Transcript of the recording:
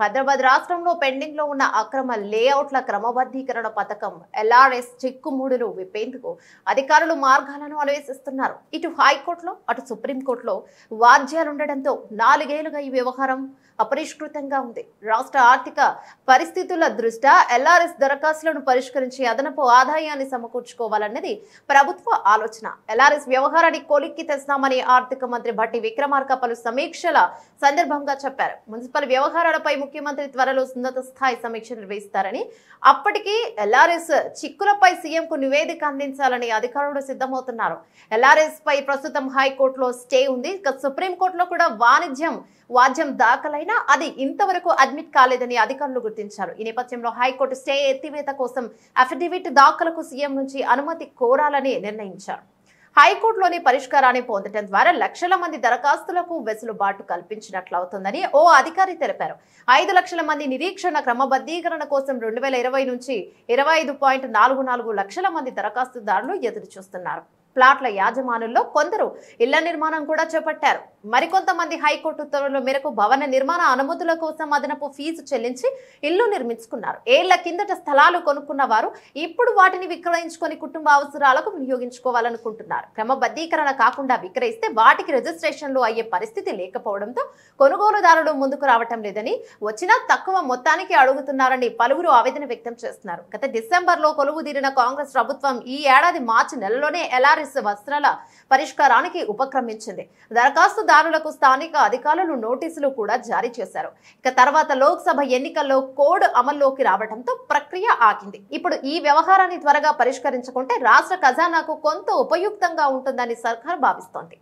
హైదరాబాద్ రాష్ట్రంలో పెండింగ్ లో ఉన్న అక్రమ లేఅవుట్ల క్రమబద్ధీకరణ పథకం ఎల్ఆర్ఎస్ చిక్కుముడులు విప్పేందుకు అధికారులు మార్గాలను అన్వేషిస్తున్నారు ఇటు హైకోర్టులో అటు సుప్రీంకోర్టులో వాద్యాలుండటంతో నాలుగేళ్లుగా ఈ వ్యవహారం అపరిష్కృతంగా ఉంది రాష్ట్ర ఆర్థిక పరిస్థితుల దృష్ట్యా ఎల్ఆర్ఎస్ దరఖాస్తులను పరిష్కరించి అదనపు ఆదాయాన్ని సమకూర్చుకోవాలన్నది ప్రభుత్వ ఆలోచన ఎల్ఆర్ఎస్ వ్యవహారాన్ని కొలిక్కి తెస్తామని ఆర్థిక మంత్రి భట్టి విక్రమార్క పలు సమీక్షల సందర్భంగా చెప్పారు మున్సిపల్ వ్యవహారాలపై ముఖ్యమంత్రి త్వరలో ఉన్నత స్థాయి సమీక్ష నిర్వహిస్తారని అప్పటికి ఎల్ఆర్ఎస్ చిక్కులపై సీఎంకు నివేదిక అందించాలని అధికారులు సిద్ధమవుతున్నారు ఎల్ఆర్ఎస్ పై ప్రస్తుతం హైకోర్టులో స్టే ఉంది సుప్రీంకోర్టులో కూడా వాణిజ్యం వాద్యం దాఖలైనా అది ఇంతవరకు అడ్మిట్ కాలేదని అధికారులు గుర్తించారు ఈ నేపథ్యంలో హైకోర్టు స్టే ఎత్తివేత కోసం అఫిడవిట్ దాఖలకు సీఎం నుంచి అనుమతి కోరాలని నిర్ణయించారు హైకోర్టులోని పరిష్కారాన్ని పొందడం ద్వారా లక్షల మంది దరఖాస్తులకు వెసులుబాటు కల్పించినట్లవుతుందని ఓ అధికారి తెలిపారు ఐదు లక్షల మంది నిరీక్షణ క్రమబద్ధీకరణ కోసం రెండు నుంచి ఇరవై లక్షల మంది దరఖాస్తుదారులు ఎదురుచూస్తున్నారు ప్లాట్ల యాజమానుల్లో కొందరు ఇళ్ల నిర్మాణం కూడా చేపట్టారు మరికొంతమంది హైకోర్టు ఉత్తర్వుల మేరకు భవన నిర్మాణ అనుమతుల కోసం అదనపు ఫీజు చెల్లించి ఇల్లు నిర్మించుకున్నారు ఏళ్ల కిందట స్థలాలు కొనుక్కున్న వారు ఇప్పుడు వాటిని విక్రయించుకొని కుటుంబ అవసరాలకు వినియోగించుకోవాలనుకుంటున్నారు క్రమబద్ధీకరణ కాకుండా విక్రయిస్తే వాటికి రిజిస్ట్రేషన్లు అయ్యే పరిస్థితి లేకపోవడంతో కొనుగోలుదారులు ముందుకు రావటం లేదని వచ్చినా తక్కువ మొత్తానికి అడుగుతున్నారని పలువురు ఆవేదన వ్యక్తం చేస్తున్నారు గత డిసెంబర్లో తీరిన కాంగ్రెస్ ప్రభుత్వం ఈ ఏడాది మార్చి నెలలోనే ఎలా బనారస్ వస్త్రాల పరిష్కారానికి ఉపక్రమించింది దరఖాస్తుదారులకు స్థానిక అధికారులు నోటీసులు కూడా జారీ చేశారు ఇక తర్వాత లోక్సభ ఎన్నికల్లో కోడ్ అమల్లోకి రావడంతో ప్రక్రియ ఆగింది ఇప్పుడు ఈ వ్యవహారాన్ని త్వరగా పరిష్కరించుకుంటే రాష్ట్ర ఖజానాకు కొంత ఉపయుక్తంగా ఉంటుందని సర్కార్ భావిస్తోంది